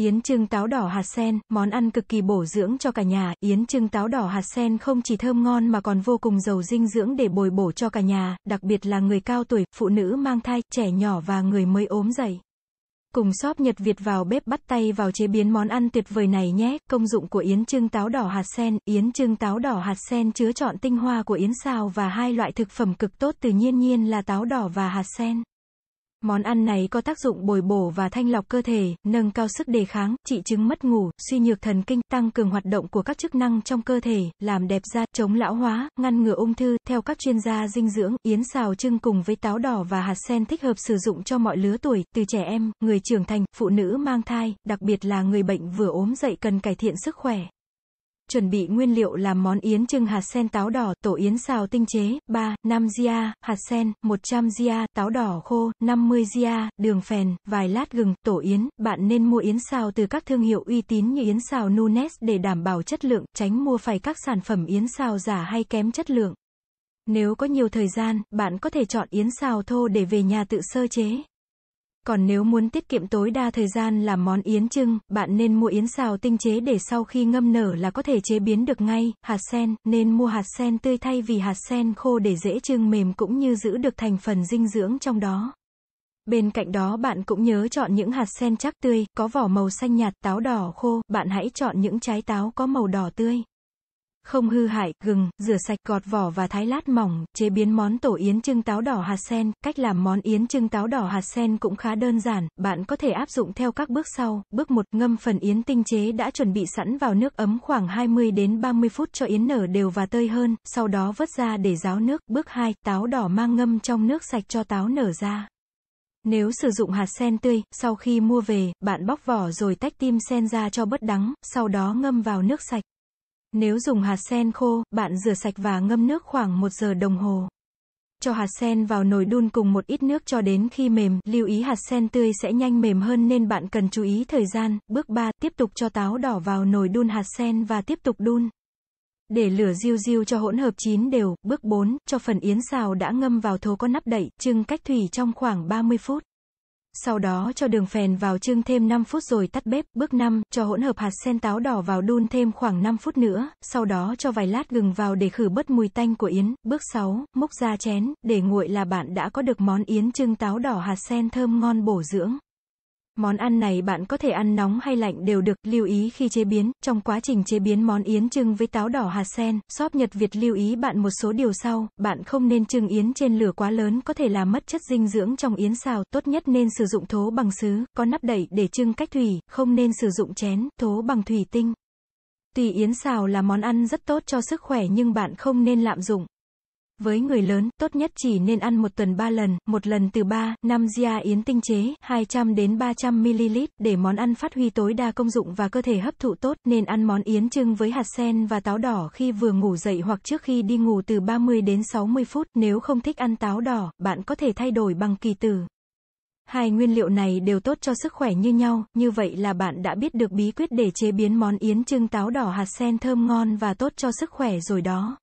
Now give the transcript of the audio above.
Yến trưng táo đỏ hạt sen, món ăn cực kỳ bổ dưỡng cho cả nhà. Yến trưng táo đỏ hạt sen không chỉ thơm ngon mà còn vô cùng giàu dinh dưỡng để bồi bổ cho cả nhà, đặc biệt là người cao tuổi, phụ nữ mang thai, trẻ nhỏ và người mới ốm dậy. Cùng shop Nhật Việt vào bếp bắt tay vào chế biến món ăn tuyệt vời này nhé. Công dụng của yến trưng táo đỏ hạt sen, yến trưng táo đỏ hạt sen chứa chọn tinh hoa của yến xào và hai loại thực phẩm cực tốt từ nhiên nhiên là táo đỏ và hạt sen. Món ăn này có tác dụng bồi bổ và thanh lọc cơ thể, nâng cao sức đề kháng, trị chứng mất ngủ, suy nhược thần kinh, tăng cường hoạt động của các chức năng trong cơ thể, làm đẹp da, chống lão hóa, ngăn ngừa ung thư. Theo các chuyên gia dinh dưỡng, yến xào trưng cùng với táo đỏ và hạt sen thích hợp sử dụng cho mọi lứa tuổi, từ trẻ em, người trưởng thành, phụ nữ mang thai, đặc biệt là người bệnh vừa ốm dậy cần cải thiện sức khỏe chuẩn bị nguyên liệu làm món yến trưng hạt sen táo đỏ, tổ yến xào tinh chế, 3, 5 gia, hạt sen, 100 gia, táo đỏ khô, 50 gia, đường phèn, vài lát gừng, tổ yến. Bạn nên mua yến xào từ các thương hiệu uy tín như yến xào Nunes để đảm bảo chất lượng, tránh mua phải các sản phẩm yến xào giả hay kém chất lượng. Nếu có nhiều thời gian, bạn có thể chọn yến xào thô để về nhà tự sơ chế. Còn nếu muốn tiết kiệm tối đa thời gian làm món yến trưng, bạn nên mua yến xào tinh chế để sau khi ngâm nở là có thể chế biến được ngay. Hạt sen, nên mua hạt sen tươi thay vì hạt sen khô để dễ trưng mềm cũng như giữ được thành phần dinh dưỡng trong đó. Bên cạnh đó bạn cũng nhớ chọn những hạt sen chắc tươi, có vỏ màu xanh nhạt, táo đỏ khô, bạn hãy chọn những trái táo có màu đỏ tươi không hư hại, gừng, rửa sạch gọt vỏ và thái lát mỏng, chế biến món tổ yến trưng táo đỏ hạt sen. Cách làm món yến trưng táo đỏ hạt sen cũng khá đơn giản, bạn có thể áp dụng theo các bước sau. Bước 1, ngâm phần yến tinh chế đã chuẩn bị sẵn vào nước ấm khoảng 20 đến 30 phút cho yến nở đều và tơi hơn, sau đó vớt ra để ráo nước. Bước 2, táo đỏ mang ngâm trong nước sạch cho táo nở ra. Nếu sử dụng hạt sen tươi, sau khi mua về, bạn bóc vỏ rồi tách tim sen ra cho bớt đắng, sau đó ngâm vào nước sạch. Nếu dùng hạt sen khô, bạn rửa sạch và ngâm nước khoảng 1 giờ đồng hồ. Cho hạt sen vào nồi đun cùng một ít nước cho đến khi mềm, lưu ý hạt sen tươi sẽ nhanh mềm hơn nên bạn cần chú ý thời gian. Bước 3, tiếp tục cho táo đỏ vào nồi đun hạt sen và tiếp tục đun. Để lửa riu riu cho hỗn hợp chín đều. Bước 4, cho phần yến xào đã ngâm vào thố có nắp đậy, chưng cách thủy trong khoảng 30 phút. Sau đó cho đường phèn vào chưng thêm 5 phút rồi tắt bếp. Bước 5, cho hỗn hợp hạt sen táo đỏ vào đun thêm khoảng 5 phút nữa, sau đó cho vài lát gừng vào để khử bớt mùi tanh của yến. Bước 6, múc ra chén, để nguội là bạn đã có được món yến chưng táo đỏ hạt sen thơm ngon bổ dưỡng. Món ăn này bạn có thể ăn nóng hay lạnh đều được, lưu ý khi chế biến, trong quá trình chế biến món yến trưng với táo đỏ hạt sen, shop Nhật Việt lưu ý bạn một số điều sau, bạn không nên trưng yến trên lửa quá lớn có thể làm mất chất dinh dưỡng trong yến xào, tốt nhất nên sử dụng thố bằng sứ, có nắp đậy để trưng cách thủy, không nên sử dụng chén, thố bằng thủy tinh. Tùy yến xào là món ăn rất tốt cho sức khỏe nhưng bạn không nên lạm dụng. Với người lớn, tốt nhất chỉ nên ăn một tuần 3 lần, một lần từ 3, 5 gia yến tinh chế, 200 đến 300 ml để món ăn phát huy tối đa công dụng và cơ thể hấp thụ tốt, nên ăn món yến trưng với hạt sen và táo đỏ khi vừa ngủ dậy hoặc trước khi đi ngủ từ 30 đến 60 phút. Nếu không thích ăn táo đỏ, bạn có thể thay đổi bằng kỳ tử. Hai nguyên liệu này đều tốt cho sức khỏe như nhau, như vậy là bạn đã biết được bí quyết để chế biến món yến trưng táo đỏ hạt sen thơm ngon và tốt cho sức khỏe rồi đó.